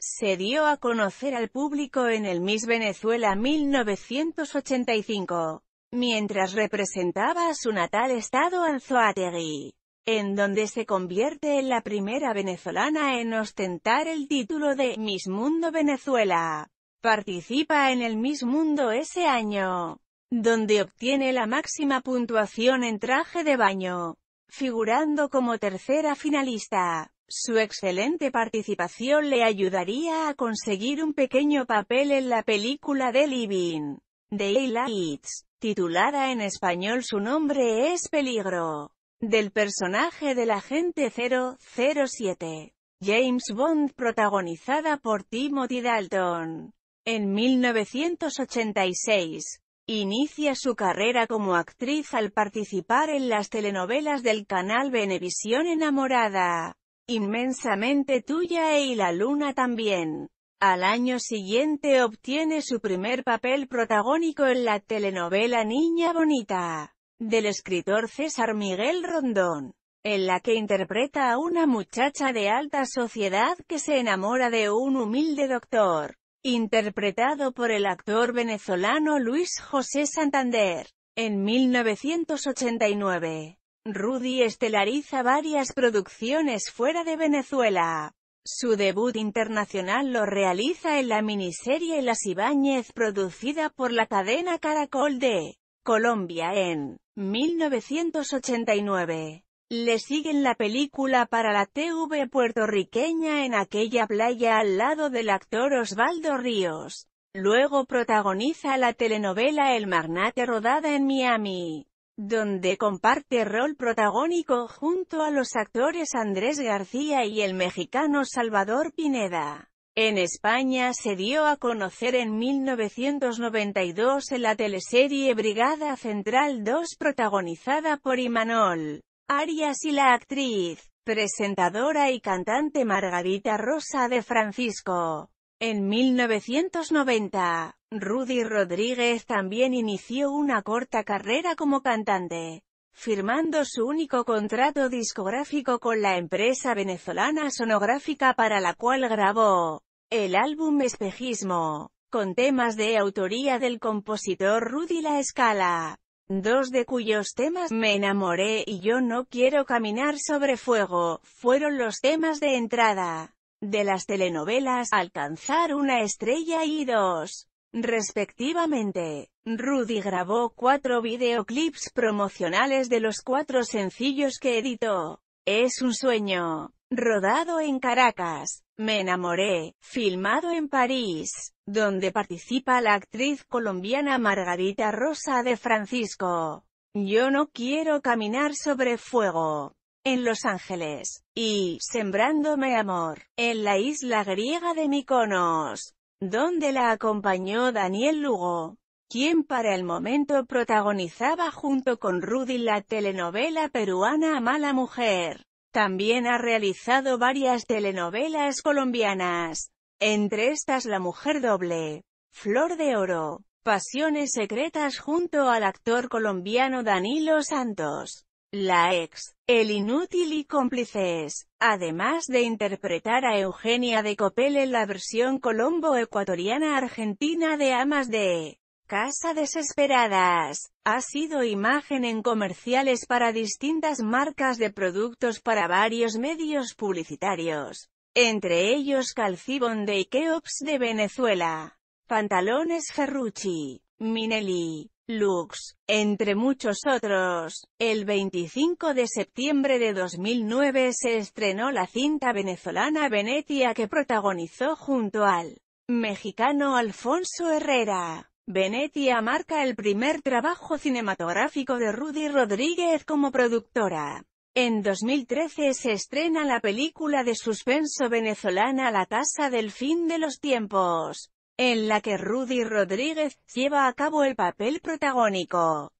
Se dio a conocer al público en el Miss Venezuela 1985, mientras representaba a su natal estado Anzoátegui, en donde se convierte en la primera venezolana en ostentar el título de Miss Mundo Venezuela. Participa en el Miss Mundo ese año, donde obtiene la máxima puntuación en traje de baño, figurando como tercera finalista. Su excelente participación le ayudaría a conseguir un pequeño papel en la película de Living, de titulada en español Su nombre es Peligro, del personaje del agente 007, James Bond protagonizada por Timothy Dalton. En 1986, Inicia su carrera como actriz al participar en las telenovelas del canal Venevisión Enamorada, inmensamente tuya e y la luna también. Al año siguiente obtiene su primer papel protagónico en la telenovela Niña Bonita, del escritor César Miguel Rondón, en la que interpreta a una muchacha de alta sociedad que se enamora de un humilde doctor, interpretado por el actor venezolano Luis José Santander, en 1989. Rudy estelariza varias producciones fuera de Venezuela. Su debut internacional lo realiza en la miniserie Las Ibáñez producida por la cadena Caracol de Colombia en 1989. Le siguen la película para la TV puertorriqueña en aquella playa al lado del actor Osvaldo Ríos. Luego protagoniza la telenovela El Magnate rodada en Miami donde comparte rol protagónico junto a los actores Andrés García y el mexicano Salvador Pineda. En España se dio a conocer en 1992 en la teleserie Brigada Central 2 protagonizada por Imanol Arias y la actriz, presentadora y cantante Margarita Rosa de Francisco. En 1990, Rudy Rodríguez también inició una corta carrera como cantante, firmando su único contrato discográfico con la empresa venezolana Sonográfica para la cual grabó el álbum Espejismo, con temas de autoría del compositor Rudy La Escala, dos de cuyos temas Me enamoré y Yo no quiero caminar sobre fuego, fueron los temas de entrada de las telenovelas Alcanzar una estrella y dos respectivamente. Rudy grabó cuatro videoclips promocionales de los cuatro sencillos que editó. Es un sueño. Rodado en Caracas, Me enamoré, filmado en París, donde participa la actriz colombiana Margarita Rosa de Francisco. Yo no quiero caminar sobre fuego. En Los Ángeles, y Sembrándome Amor, en la isla griega de Mykonos donde la acompañó Daniel Lugo, quien para el momento protagonizaba junto con Rudy la telenovela peruana Mala Mujer. También ha realizado varias telenovelas colombianas, entre estas La Mujer Doble, Flor de Oro, Pasiones Secretas junto al actor colombiano Danilo Santos. La ex, el inútil y cómplices, además de interpretar a Eugenia de Copel en la versión colombo-ecuatoriana-argentina de Amas de Casa Desesperadas, ha sido imagen en comerciales para distintas marcas de productos para varios medios publicitarios, entre ellos Calcibon de Ikeops de Venezuela, Pantalones Ferrucci, Minelli, Lux, entre muchos otros. El 25 de septiembre de 2009 se estrenó la cinta venezolana Venetia que protagonizó junto al mexicano Alfonso Herrera. Venetia marca el primer trabajo cinematográfico de Rudy Rodríguez como productora. En 2013 se estrena la película de suspenso venezolana La tasa del fin de los tiempos, en la que Rudy Rodríguez lleva a cabo el papel protagónico.